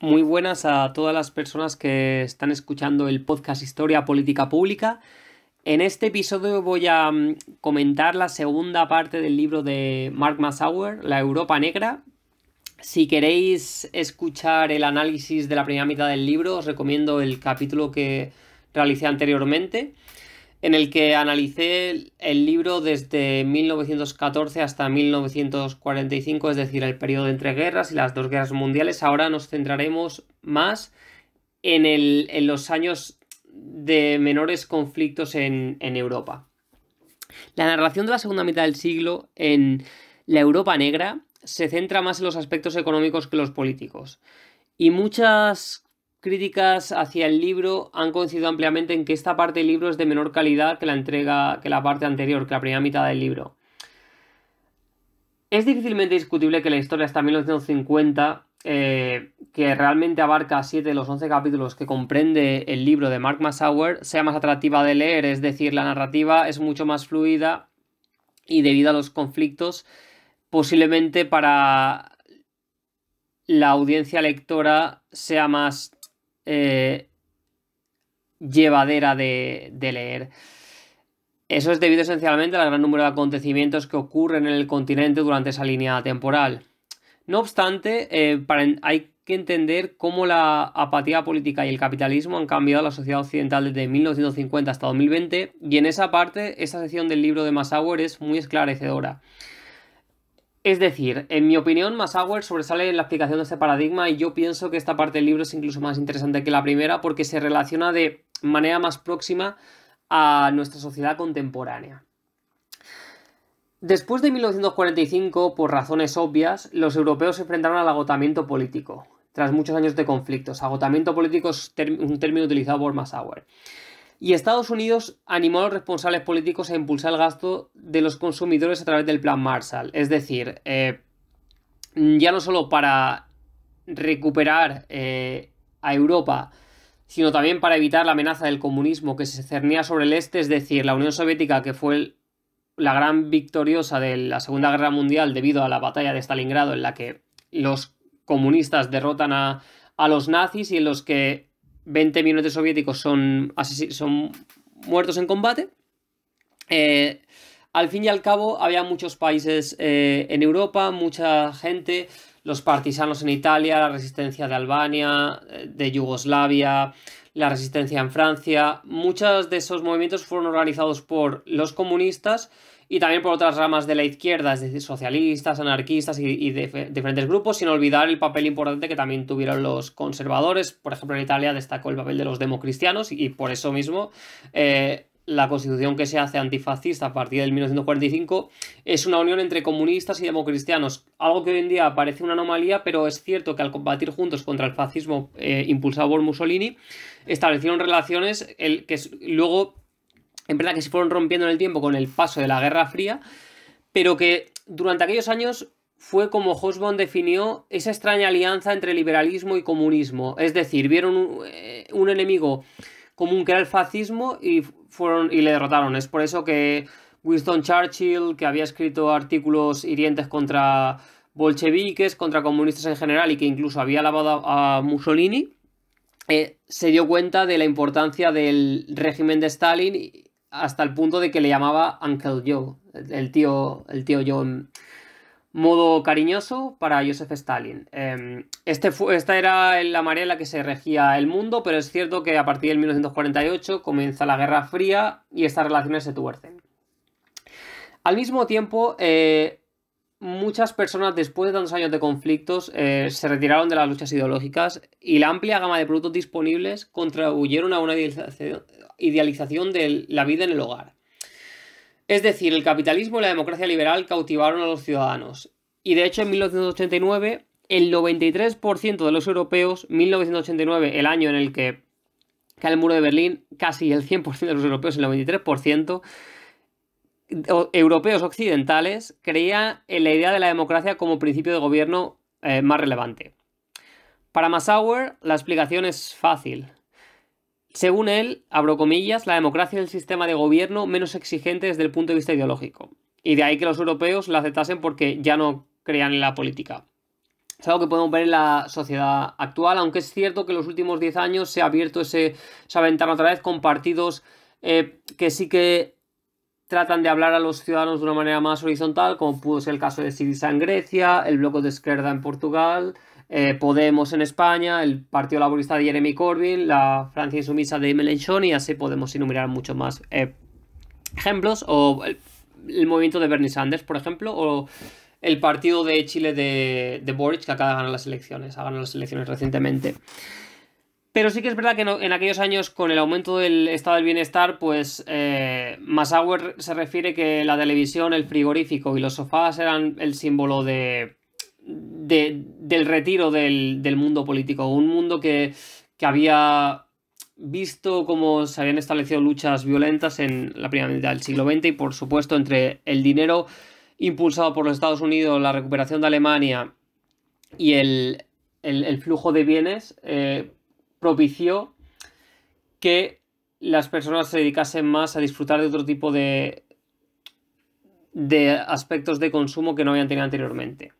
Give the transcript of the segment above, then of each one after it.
Muy buenas a todas las personas que están escuchando el podcast Historia Política Pública. En este episodio voy a mm, comentar la segunda parte del libro de Mark Massauer, La Europa Negra. Si queréis escuchar el análisis de la primera mitad del libro, os recomiendo el capítulo que realicé anteriormente en el que analicé el libro desde 1914 hasta 1945, es decir, el periodo entre guerras y las dos guerras mundiales. Ahora nos centraremos más en, los años de menores conflictos en, en Europa. La narración de la segunda mitad del siglo en la Europa negra se centra más en los aspectos económicos que los políticos. Y muchas críticas hacia el libro han coincidido ampliamente en que esta parte del libro es de menor calidad que la entrega que la parte anterior, que la primera mitad del libro. Es difícilmente discutible que la historia hasta 1950, eh, que realmente abarca 7 de los 11 capítulos que comprende el libro de Mark Massauer, sea más atractiva de leer, es decir, la narrativa es mucho más fluida y debido a los conflictos, posiblemente para la audiencia lectora sea más eh, llevadera de, leer. Eso es debido esencialmente al gran número de acontecimientos que ocurren en el continente durante esa línea temporal. No obstante, eh, hay que entender cómo la apatía política y el capitalismo han cambiado la sociedad occidental desde 1950 hasta 2020 y en esa parte esa sección del libro de Massauer es muy esclarecedora. Es decir, en mi opinión, Massauer sobresale en la aplicación de este paradigma y yo pienso que esta parte del libro es incluso más interesante que la primera porque se relaciona de manera más próxima a nuestra sociedad contemporánea. Después de 1945, por razones obvias, los europeos se enfrentaron al agotamiento político, tras muchos años de conflictos. Agotamiento político es un término utilizado por Massauer. Y Estados Unidos animó a los responsables políticos a impulsar el gasto de los consumidores a través del Plan Marshall. Es decir, eh, ya no solo para recuperar eh, a Europa, sino también para evitar la amenaza del comunismo que se cernía sobre el este, es decir, la Unión Soviética, que fue la gran victoriosa de la Segunda Guerra Mundial debido a la batalla de Stalingrado, en la que los comunistas derrotan a, a los nazis y en los que 20 millones de soviéticos son, son muertos en combate. Eh, al fin y al cabo, había muchos países eh, en Europa, mucha gente, los partisanos en Italia, la resistencia de Albania, eh, de Yugoslavia, la resistencia en Francia. Muchos de esos movimientos fueron organizados por los comunistas y también por otras ramas de la izquierda, es decir, socialistas, anarquistas y, de, diferentes grupos, sin olvidar el papel importante que también tuvieron los conservadores. Por ejemplo, en Italia destacó el papel de los democristianos y, por eso mismo eh, la constitución que se hace antifascista a partir del 1945 es una unión entre comunistas y democristianos, algo que hoy en día parece una anomalía, pero es cierto que al combatir juntos contra el fascismo eh, impulsado por Mussolini, establecieron relaciones el, que luego en verdad que se fueron rompiendo en el tiempo con el paso de la Guerra Fría, pero que durante aquellos años fue como Hosborn definió esa extraña alianza entre liberalismo y comunismo. Es decir, vieron un, eh, enemigo común que era el fascismo y, fueron, y le derrotaron. Es por eso que Winston Churchill, que había escrito artículos hirientes contra bolcheviques, contra comunistas en general y que incluso había alabado a Mussolini, eh, se dio cuenta de la importancia del régimen de Stalin hasta el punto de que le llamaba Uncle Joe, el tío, el tío Joe modo cariñoso para Joseph Stalin. Em, este esta era la manera en la que se regía el mundo, pero es cierto que a partir del 1948 comienza la Guerra Fría y estas relaciones se tuercen. Al mismo tiempo, eh, muchas personas después de tantos años de conflictos eh, se retiraron de las luchas ideológicas y la amplia gama de productos disponibles contribuyeron a una idealización de la vida en el hogar. Es decir, el capitalismo y la democracia liberal cautivaron a los ciudadanos. Y de hecho en 1989 el 93% de los europeos, 1989 el año en el que cae el muro de Berlín, casi el 100% de los europeos, el 93%, europeos occidentales creían en la idea de la democracia como principio de gobierno eh, más relevante. Para Massauer, la explicación es fácil. Según él, abro comillas, la democracia es el sistema de gobierno menos exigente desde el punto de vista ideológico. Y de ahí que los europeos la aceptasen porque ya no creían en la política. Es algo que podemos ver en la sociedad actual, aunque es cierto que en los últimos 10 años se ha abierto ese, esa ventana otra vez con partidos eh, que sí que tratan de hablar a los ciudadanos de una manera más horizontal, como pudo ser el caso de Sirisa en Grecia, el bloque de izquierda en Portugal, eh, Podemos en España, el Partido Laborista de Jeremy Corbyn, la Francia insumisa de Melenchon y así podemos enumerar muchos más eh, ejemplos, o el, el, movimiento de Bernie Sanders, por ejemplo, o el partido de Chile de, de Boric, que acaba de ganar las elecciones, ha ganado las elecciones recientemente. Pero sí que es verdad que en aquellos años, con el aumento del estado del bienestar, pues eh, se refiere que la televisión, el frigorífico y los sofás eran el símbolo de, del retiro del, mundo político. Un mundo que, había visto cómo se habían establecido luchas violentas en la primera mitad del siglo XX y, por supuesto, entre el dinero impulsado por los Estados Unidos, la recuperación de Alemania y el, flujo de bienes. Eh, propició que las personas se dedicasen más a disfrutar de otro tipo de, de aspectos de consumo que no habían tenido anteriormente.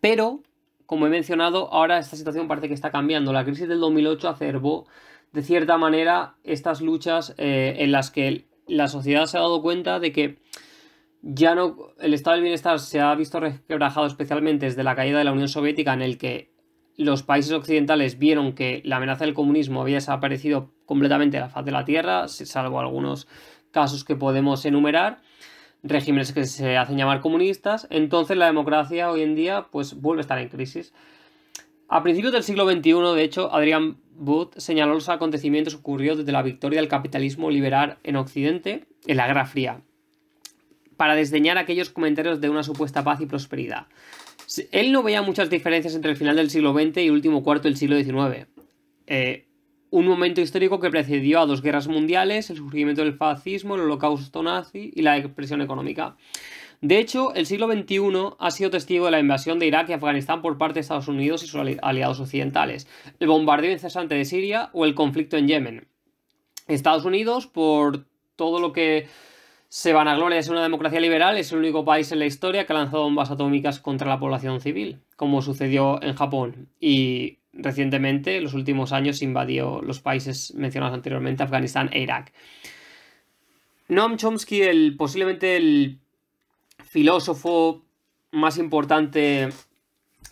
Pero, como he mencionado, ahora esta situación parece que está cambiando. La crisis del 2008 acerbó, de cierta manera, estas luchas eh, en las que la sociedad se ha dado cuenta de que ya no el estado del bienestar se ha visto requebrajado especialmente desde la caída de la Unión Soviética en el que los países occidentales vieron que la amenaza del comunismo había desaparecido completamente de la faz de la Tierra, salvo algunos casos que podemos enumerar, regímenes que se hacen llamar comunistas, entonces la democracia hoy en día pues vuelve a estar en crisis. A principios del siglo XXI, de hecho, Adrian Booth señaló los acontecimientos ocurridos desde la victoria del capitalismo liberal en Occidente, en la Guerra Fría, para desdeñar aquellos comentarios de una supuesta paz y prosperidad. Él no veía muchas diferencias entre el final del siglo XX y el último cuarto del siglo XIX. Eh, un momento histórico que precedió a dos guerras mundiales, el surgimiento del fascismo, el holocausto nazi y la depresión económica. De hecho, el siglo XXI ha sido testigo de la invasión de Irak y Afganistán por parte de Estados Unidos y sus aliados occidentales, el bombardeo incesante de Siria o el conflicto en Yemen. Estados Unidos, por todo lo que se Gloria es una democracia liberal, es el único país en la historia que ha lanzado bombas atómicas contra la población civil, como sucedió en Japón. Y recientemente, en los últimos años, invadió los países mencionados anteriormente, Afganistán e Irak. Noam Chomsky, el, posiblemente el filósofo más importante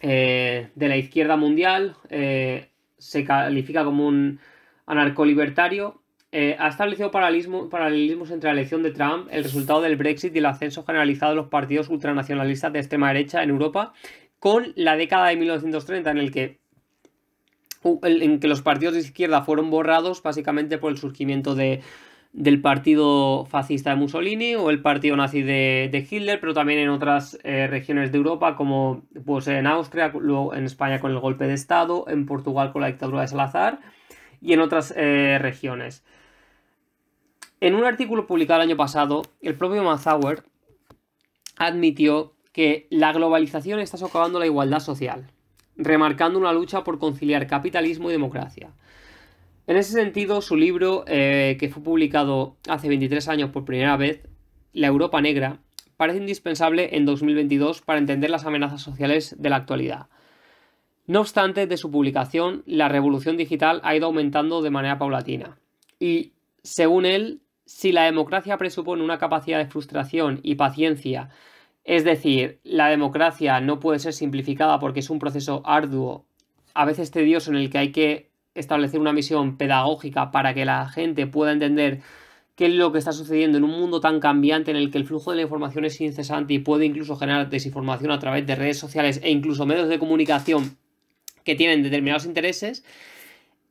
eh, de la izquierda mundial, eh, se califica como un anarcolibertario eh, ha establecido paralelismos entre la elección de Trump, el resultado del Brexit y el ascenso generalizado de los partidos ultranacionalistas de extrema derecha en Europa con la década de 1930 en el que en que los partidos de izquierda fueron borrados básicamente por el surgimiento del partido fascista de Mussolini o el partido nazi de, Hitler, pero también en otras eh, regiones de Europa como pues, en Austria, luego en España con el golpe de Estado, en Portugal con la dictadura de Salazar y en otras eh, regiones. En un artículo publicado el año pasado, el propio Mazauer admitió que la globalización está socavando la igualdad social, remarcando una lucha por conciliar capitalismo y democracia. En ese sentido, su libro, eh, que fue publicado hace 23 años por primera vez, La Europa Negra, parece indispensable en 2022 para entender las amenazas sociales de la actualidad. No obstante, de su publicación, la revolución digital ha ido aumentando de manera paulatina y, según él, si la democracia presupone una capacidad de frustración y paciencia, es decir, la democracia no puede ser simplificada porque es un proceso arduo, a veces tedioso, en el que hay que establecer una misión pedagógica para que la gente pueda entender qué es lo que está sucediendo en un mundo tan cambiante en el que el flujo de la información es incesante y puede incluso generar desinformación a través de redes sociales e incluso medios de comunicación que tienen determinados intereses,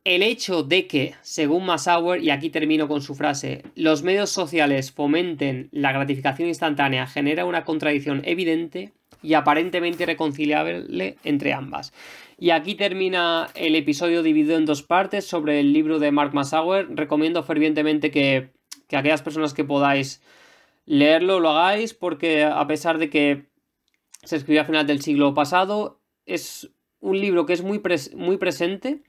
el hecho de que, según Massauer, y aquí termino con su frase, los medios sociales fomenten la gratificación instantánea genera una contradicción evidente y aparentemente irreconciliable entre ambas. Y aquí termina el episodio dividido en dos partes sobre el libro de Mark Massauer. Recomiendo fervientemente que, aquellas personas que podáis leerlo lo hagáis porque a pesar de que se escribió a final del siglo pasado, es un libro que es muy, muy presente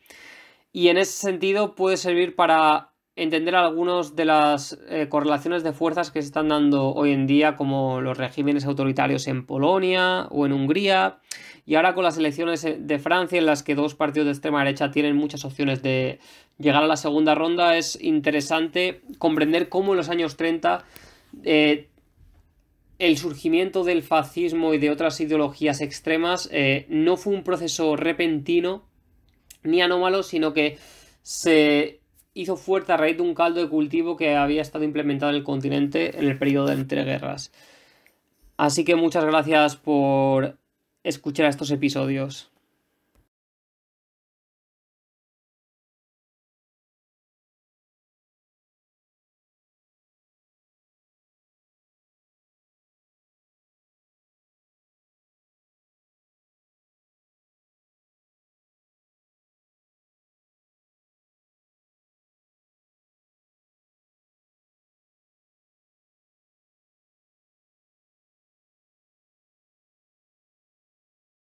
y en ese sentido puede servir para entender algunas de las eh, correlaciones de fuerzas que se están dando hoy en día, como los regímenes autoritarios en Polonia o en Hungría, y ahora con las elecciones eh, de Francia, en las que dos partidos de extrema derecha tienen muchas opciones de llegar a la segunda ronda, es interesante comprender cómo en los años 30 eh, el surgimiento del fascismo y de otras ideologías extremas no fue un proceso repentino, ni anómalo, sino que se hizo fuerte a raíz de un caldo de cultivo que había estado implementado en el continente en el periodo de entreguerras. Así que muchas gracias por escuchar estos episodios.